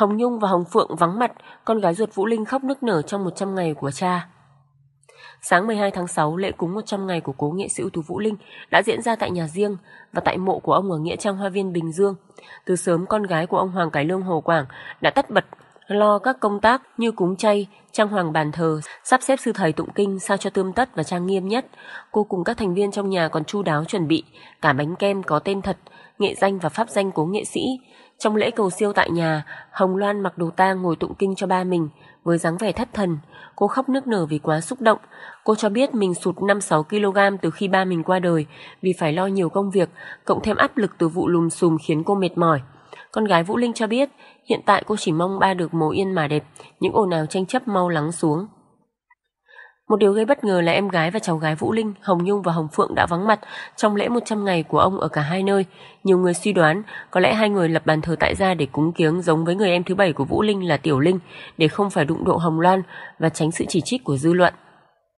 Hồng Nhung và Hồng Phượng vắng mặt, con gái ruột Vũ Linh khóc nức nở trong 100 ngày của cha. Sáng 12 tháng 6, lễ cúng 100 ngày của cố nghệ sĩ ưu tú Vũ Linh đã diễn ra tại nhà riêng và tại mộ của ông ở Nghĩa Trang Hoa Viên Bình Dương. Từ sớm, con gái của ông Hoàng Cái Lương Hồ Quảng đã tất bật lo các công tác như cúng chay, trang hoàng bàn thờ, sắp xếp sư thầy tụng kinh sao cho tươm tất và trang nghiêm nhất. Cô cùng các thành viên trong nhà còn chu đáo chuẩn bị cả bánh kem có tên thật, nghệ danh và pháp danh cố nghệ sĩ, trong lễ cầu siêu tại nhà, Hồng Loan mặc đồ tang ngồi tụng kinh cho ba mình với dáng vẻ thất thần. Cô khóc nước nở vì quá xúc động. Cô cho biết mình sụt 5-6 kg từ khi ba mình qua đời vì phải lo nhiều công việc, cộng thêm áp lực từ vụ lùm xùm khiến cô mệt mỏi. Con gái Vũ Linh cho biết hiện tại cô chỉ mong ba được mối yên mà đẹp, những ồn ào tranh chấp mau lắng xuống. Một điều gây bất ngờ là em gái và cháu gái Vũ Linh, Hồng Nhung và Hồng Phượng đã vắng mặt trong lễ 100 ngày của ông ở cả hai nơi. Nhiều người suy đoán có lẽ hai người lập bàn thờ tại gia để cúng kiếng giống với người em thứ bảy của Vũ Linh là Tiểu Linh để không phải đụng độ Hồng Loan và tránh sự chỉ trích của dư luận.